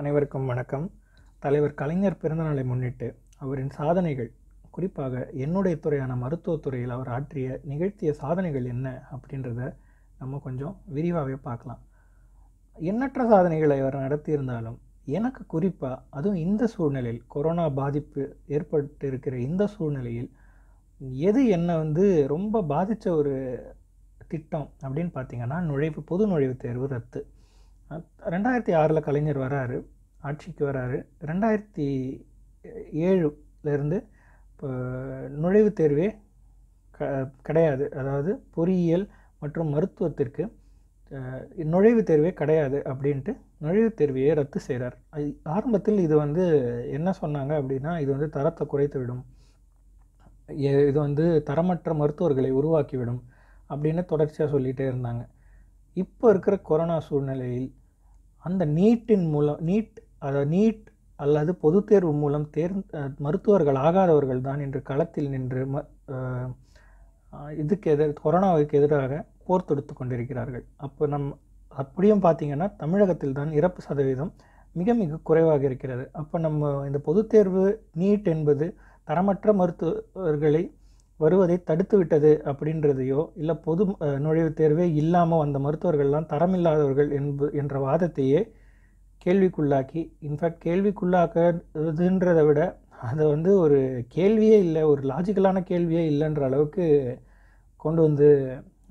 அனைவருக்கும் வணக்கம் தலைவர் கலைஞர் பிறந்தநாளை முன்னிட்டு அவரின் சாதனைகள் குறிப்பாக என்னுடைய துறையான மருத்துவத்துறையில் அவர் ஆற்றிய நிகழ்த்திய சாதனைகள் என்ன அப்படின்றத நம்ம கொஞ்சம் விரிவாகவே பார்க்கலாம் எண்ணற்ற சாதனைகளை அவர் நடத்தியிருந்தாலும் எனக்கு குறிப்பாக அதுவும் இந்த சூழ்நிலையில் கொரோனா பாதிப்பு ஏற்பட்டு இருக்கிற இந்த சூழ்நிலையில் எது என்னை வந்து ரொம்ப பாதித்த ஒரு திட்டம் அப்படின்னு பார்த்திங்கன்னா நுழைவு பொது நுழைவுத் தேர்வு ரத்து ரெண்டாயிரத்தி ஆறில் கலைஞர் வராரு ஆட்சிக்கு வராரு ரெண்டாயிரத்தி ஏழுலேருந்து இப்போ நுழைவுத் தேர்வே க கிடையாது அதாவது பொறியியல் மற்றும் மருத்துவத்திற்கு நுழைவுத் தேர்வே கிடையாது அப்படின்ட்டு நுழைவுத் தேர்வையே ரத்து செய்கிறார் ஆரம்பத்தில் இது வந்து என்ன சொன்னாங்க அப்படின்னா இது வந்து தரத்தை குறைத்துவிடும் இது வந்து தரமற்ற மருத்துவர்களை உருவாக்கிவிடும் அப்படின்னு தொடர்ச்சியாக சொல்லிகிட்டே இருந்தாங்க இப்போ இருக்கிற கொரோனா சூழ்நிலையில் அந்த நீட்டின் மூலம் நீட் நீட் அல்லது பொதுத் தேர்வு மூலம் தேர் மருத்துவர்கள் ஆகாதவர்கள் தான் இன்று களத்தில் நின்று ம இதுக்கு எதிர் கொரோனாவுக்கு எதிராக போர் தொடுத்து கொண்டிருக்கிறார்கள் அப்போ நம் அப்படியும் பார்த்திங்கன்னா தமிழகத்தில் தான் இறப்பு சதவீதம் மிக மிக குறைவாக இருக்கிறது அப்போ நம்ம இந்த பொதுத் தேர்வு நீட் என்பது தரமற்ற மருத்துவர்களை வருவதை தடுத்துவிட்டது அப்படின்றதையோ இல்லை பொது நுழைவுத் தேர்வே இல்லாமல் வந்த மருத்துவர்கள்லாம் தரமில்லாதவர்கள் என்பு என்ற வாதத்தையே கேள்விக்குள்ளாக்கி இன்ஃபேக்ட் கேள்விக்குள்ளாக்குறதுன்றதை விட அதை வந்து ஒரு கேள்வியே இல்லை ஒரு லாஜிக்கலான கேள்வியே இல்லைன்ற அளவுக்கு கொண்டு வந்து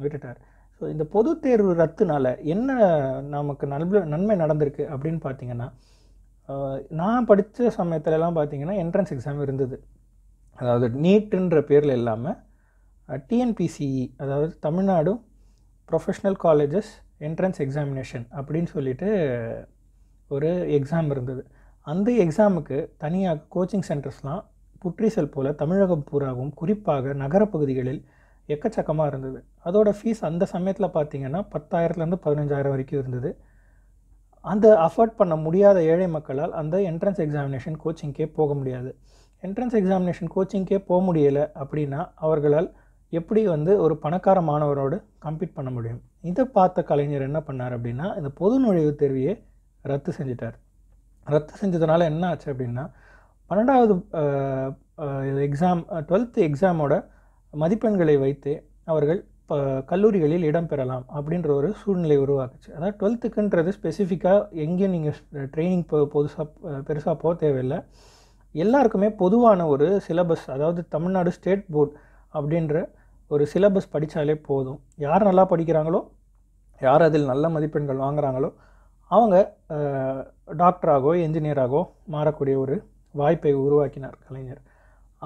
விட்டுட்டார் ஸோ இந்த பொது தேர்வு ரத்துனால் என்ன நமக்கு நல்ப நன்மை நடந்திருக்கு அப்படின்னு பார்த்தீங்கன்னா நான் படித்த சமயத்துலலாம் பார்த்தீங்கன்னா என்ட்ரன்ஸ் எக்ஸாம் இருந்தது அதாவது நீட்டுன்ற பேரில் இல்லாமல் டிஎன்பிசிஇ e, அதாவது Tamil Nadu professional colleges entrance examination அப்படின்னு சொல்லிட்டு ஒரு எக்ஸாம் இருந்தது அந்த எக்ஸாமுக்கு தனியாக கோச்சிங் சென்டர்ஸ்லாம் புற்றிசல் போல் தமிழகம் பூராவும் குறிப்பாக நகரப்பகுதிகளில் எக்கச்சக்கமாக இருந்தது அதோட ஃபீஸ் அந்த சமயத்தில் பார்த்திங்கன்னா பத்தாயிரத்துலேருந்து பதினஞ்சாயிரம் வரைக்கும் இருந்தது அந்த அஃபோர்ட் பண்ண முடியாத ஏழை மக்களால் அந்த என்ட்ரன்ஸ் எக்ஸாமினேஷன் கோச்சிங்க்கே போக முடியாது என்ட்ரன்ஸ் எக்ஸாமினேஷன் கோச்சிங்க்கே போக முடியலை அப்படின்னா அவர்களால் எப்படி வந்து ஒரு பணக்கார மாணவரோடு கம்ப்ளீட் பண்ண முடியும் இதை பார்த்த கலைஞர் என்ன பண்ணார் அப்படின்னா இந்த பொது நுழைவுத் தேர்வையே ரத்து செஞ்சிட்டார் ரத்து செஞ்சதுனால என்ன ஆச்சு அப்படின்னா பன்னெண்டாவது எக்ஸாம் டுவெல்த்து எக்ஸாமோட மதிப்பெண்களை வைத்து அவர்கள் இப்போ கல்லூரிகளில் இடம் பெறலாம் அப்படின்ற ஒரு சூழ்நிலை உருவாக்குச்சு அதாவது டுவெல்த்துக்குன்றது ஸ்பெசிஃபிக்காக எங்கேயும் நீங்கள் ட்ரைனிங் பொதுசாக பெருசாக போக தேவையில்லை எல்லாருக்குமே பொதுவான ஒரு சிலபஸ் அதாவது தமிழ்நாடு ஸ்டேட் போர்ட் அப்படின்ற ஒரு சிலபஸ் படித்தாலே போதும் யார் நல்லா படிக்கிறாங்களோ யார் அதில் நல்ல மதிப்பெண்கள் வாங்குகிறாங்களோ அவங்க டாக்டராகவோ என்ஜினியராகோ மாறக்கூடிய ஒரு வாய்ப்பை உருவாக்கினார் கலைஞர்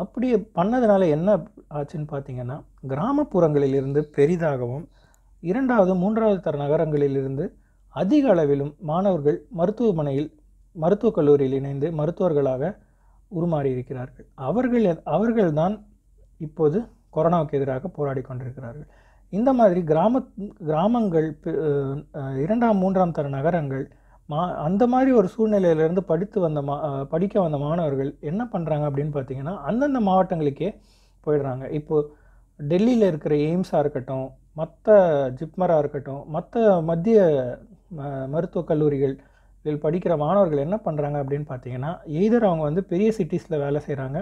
அப்படி பண்ணதுனால என்ன ஆச்சுன்னு பார்த்தீங்கன்னா கிராமப்புறங்களிலிருந்து பெரிதாகவும் இரண்டாவது மூன்றாவது தர நகரங்களிலிருந்து அதிக அளவிலும் மாணவர்கள் மருத்துவமனையில் மருத்துவக் கல்லூரியில் இணைந்து மருத்துவர்களாக உருமாறி இருக்கிறார்கள் அவர்கள் அவர்கள் தான் இப்போது கொரோனாவுக்கு எதிராக போராடி கொண்டிருக்கிறார்கள் இந்த மாதிரி கிராம கிராமங்கள் இரண்டாம் மூன்றாம் தர நகரங்கள் மா அந்த மாதிரி ஒரு சூழ்நிலையிலேருந்து படித்து வந்த மா படிக்க வந்த மாணவர்கள் என்ன பண்ணுறாங்க அப்படின்னு பார்த்தீங்கன்னா அந்தந்த மாவட்டங்களுக்கே போயிடுறாங்க இப்போது டெல்லியில் இருக்கிற எய்ம்ஸாக இருக்கட்டும் மற்ற ஜிப்மராக இருக்கட்டும் மற்ற மத்திய மருத்துவக் கல்லூரிகள் இதில் படிக்கிற மாணவர்கள் என்ன பண்ணுறாங்க அப்படின்னு பார்த்தீங்கன்னா எய்தர் அவங்க வந்து பெரிய சிட்டிஸில் வேலை செய்கிறாங்க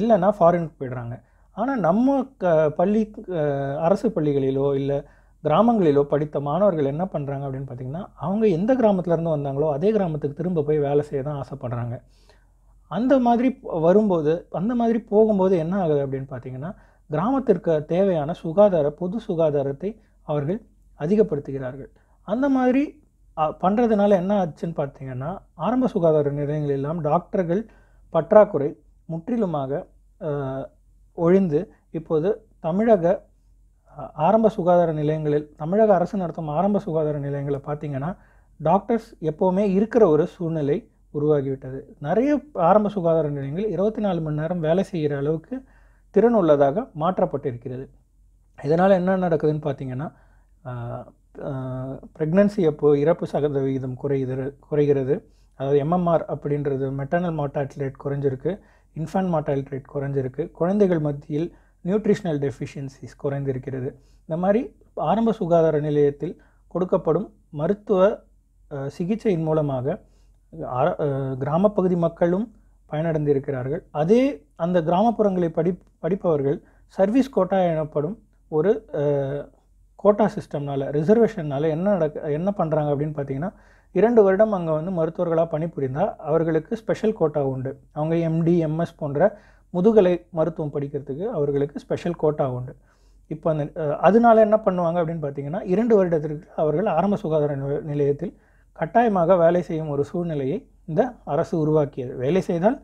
இல்லைன்னா ஃபாரினுக்கு போயிடுறாங்க ஆனால் நம்ம க பள்ளி அரசு பள்ளிகளிலோ இல்லை கிராமங்களிலோ படித்த மாணவர்கள் என்ன பண்ணுறாங்க அப்படின்னு பார்த்திங்கன்னா அவங்க எந்த கிராமத்துலேருந்து வந்தாங்களோ அதே கிராமத்துக்கு திரும்ப போய் வேலை செய்ய தான் ஆசைப்படுறாங்க அந்த மாதிரி வரும்போது அந்த மாதிரி போகும்போது என்ன ஆகுது அப்படின்னு பார்த்திங்கன்னா கிராமத்திற்கு தேவையான சுகாதார பொது சுகாதாரத்தை அவர்கள் அதிகப்படுத்துகிறார்கள் அந்த மாதிரி பண்ணுறதுனால என்ன ஆச்சுன்னு பார்த்தீங்கன்னா ஆரம்ப சுகாதார நிலையங்கள் எல்லாம் டாக்டர்கள் பற்றாக்குறை முற்றிலுமாக ஒழிந்து இப்போது தமிழக ஆரம்ப சுகாதார நிலையங்களில் தமிழக அரசு நடத்தும் ஆரம்ப சுகாதார நிலையங்களை பார்த்திங்கன்னா டாக்டர்ஸ் எப்போவுமே இருக்கிற ஒரு சூழ்நிலை உருவாகிவிட்டது நிறைய ஆரம்ப சுகாதார நிலையங்கள் இருபத்தி நாலு மணி நேரம் வேலை செய்கிற அளவுக்கு திறன் உள்ளதாக மாற்றப்பட்டிருக்கிறது இதனால் என்ன நடக்குதுன்னு பார்த்திங்கன்னா ப்ரெக்னன்சி அப்போது இறப்பு சகத விகிதம் குறைகிறது குறைகிறது அதாவது எம்எம்ஆர் அப்படின்றது மெட்டர்னல் மார்டாலிட்டி ரேட் குறைஞ்சிருக்கு இன்ஃபன்ட் மார்டாலிட்டி ரேட் குறைஞ்சிருக்கு குழந்தைகள் மத்தியில் நியூட்ரிஷனல் டெஃபிஷியன்சிஸ் குறைந்திருக்கிறது இந்த மாதிரி ஆரம்ப சுகாதார நிலையத்தில் கொடுக்கப்படும் மருத்துவ சிகிச்சையின் மூலமாக கிராமப்பகுதி மக்களும் பயனடைந்திருக்கிறார்கள் அதே அந்த கிராமப்புறங்களை படி படிப்பவர்கள் சர்வீஸ் கோட்டா எனப்படும் ஒரு கோட்டா சிஸ்டம்னால் ரிசர்வேஷன்னால என்ன நடக்க என்ன பண்ணுறாங்க அப்படின்னு பார்த்தீங்கன்னா இரண்டு வருடம் அங்கே வந்து மருத்துவர்களாக பணிபுரிந்தால் அவர்களுக்கு ஸ்பெஷல் கோட்டா உண்டு அவங்க எம்டி எம்எஸ் போன்ற முதுகலை மருத்துவம் படிக்கிறதுக்கு அவர்களுக்கு ஸ்பெஷல் கோட்டா உண்டு இப்போ அந்த அதனால என்ன பண்ணுவாங்க அப்படின்னு பார்த்தீங்கன்னா இரண்டு வருடத்திற்கு அவர்கள் ஆரம்ப சுகாதார நிலையத்தில் கட்டாயமாக வேலை செய்யும் ஒரு சூழ்நிலையை இந்த அரசு உருவாக்கியது வேலை செய்தால்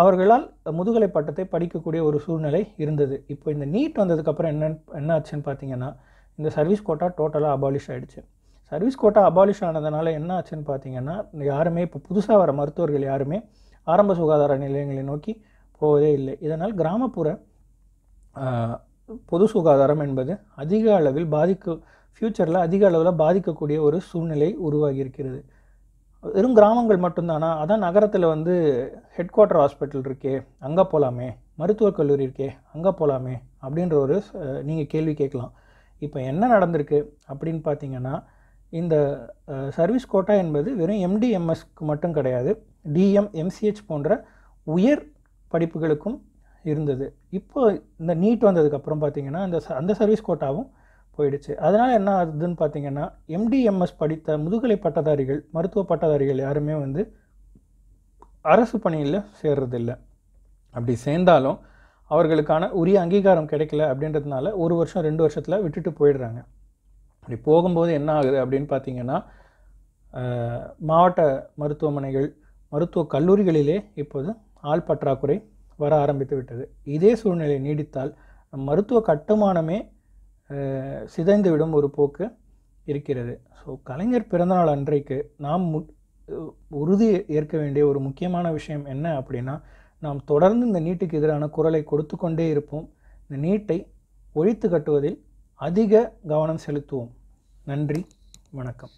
அவர்களால் முதுகலை பட்டத்தை படிக்கக்கூடிய ஒரு சூழ்நிலை இருந்தது இப்போ இந்த நீட் வந்ததுக்கப்புறம் என்ன என்ன ஆச்சுன்னு பார்த்தீங்கன்னா இந்த சர்வீஸ் கோட்டா டோட்டலாக அபாலிஷ் ஆகிடுச்சு சர்வீஸ் கோட்டா அபாலிஷ் ஆனதுனால என்ன ஆச்சுன்னு பார்த்தீங்கன்னா யாருமே இப்போ புதுசாக வர மருத்துவர்கள் யாருமே ஆரம்ப சுகாதார நிலையங்களை நோக்கி போவதே இல்லை இதனால் கிராமப்புற பொது சுகாதாரம் என்பது அதிக அளவில் பாதிக்க ஃப்யூச்சரில் அதிக அளவில் பாதிக்கக்கூடிய ஒரு சூழ்நிலை உருவாகி இருக்கிறது வெறும் கிராமங்கள் மட்டும்தானா அதான் நகரத்தில் வந்து ஹெட் குவார்ட்டர் ஹாஸ்பிட்டல் இருக்கே அங்கே போகலாமே மருத்துவக் கல்லூரி இருக்கே அங்கே போகலாமே அப்படின்ற ஒரு நீங்கள் கேள்வி கேட்கலாம் இப்போ என்ன நடந்திருக்கு அப்படின்னு பார்த்தீங்கன்னா இந்த சர்வீஸ் கோட்டா என்பது வெறும் எம்டிஎம்எஸ்க்கு மட்டும் கிடையாது டிஎம் எம்சிஹெச் போன்ற உயர் படிப்புகளுக்கும் இருந்தது இப்போ இந்த நீட் வந்ததுக்கப்புறம் பார்த்தீங்கன்னா அந்த அந்த சர்வீஸ் கோட்டாவும் போயிடுச்சு அதனால் என்ன ஆகுதுன்னு பார்த்தீங்கன்னா எம்டிஎம்எஸ் படித்த முதுகலை பட்டதாரிகள் மருத்துவ பட்டதாரிகள் யாருமே வந்து அரசு பணியில் சேர்றதில்லை அப்படி சேர்ந்தாலும் அவர்களுக்கான உரிய அங்கீகாரம் கிடைக்கல அப்படின்றதுனால ஒரு வருஷம் ரெண்டு வருஷத்தில் விட்டுட்டு போயிடுறாங்க அப்படி போகும்போது என்ன ஆகுது அப்படின்னு பார்த்தீங்கன்னா மாவட்ட மருத்துவமனைகள் மருத்துவ கல்லூரிகளிலே இப்போது ஆள் பற்றாக்குறை வர ஆரம்பித்து விட்டது இதே சூழ்நிலை நீடித்தால் மருத்துவ கட்டுமானமே சிதைந்துவிடும் ஒரு போக்கு இருக்கிறது ஸோ கலைஞர் பிறந்தநாள் அன்றைக்கு நாம் மு உறுதி ஏற்க வேண்டிய ஒரு முக்கியமான விஷயம் என்ன அப்படின்னா நாம் தொடர்ந்து இந்த நீட்டுக்கு எதிரான குரலை கொடுத்து கொண்டே இருப்போம் இந்த நீட்டை ஒழித்து கட்டுவதில் அதிக கவனம் செலுத்துவோம் நன்றி வணக்கம்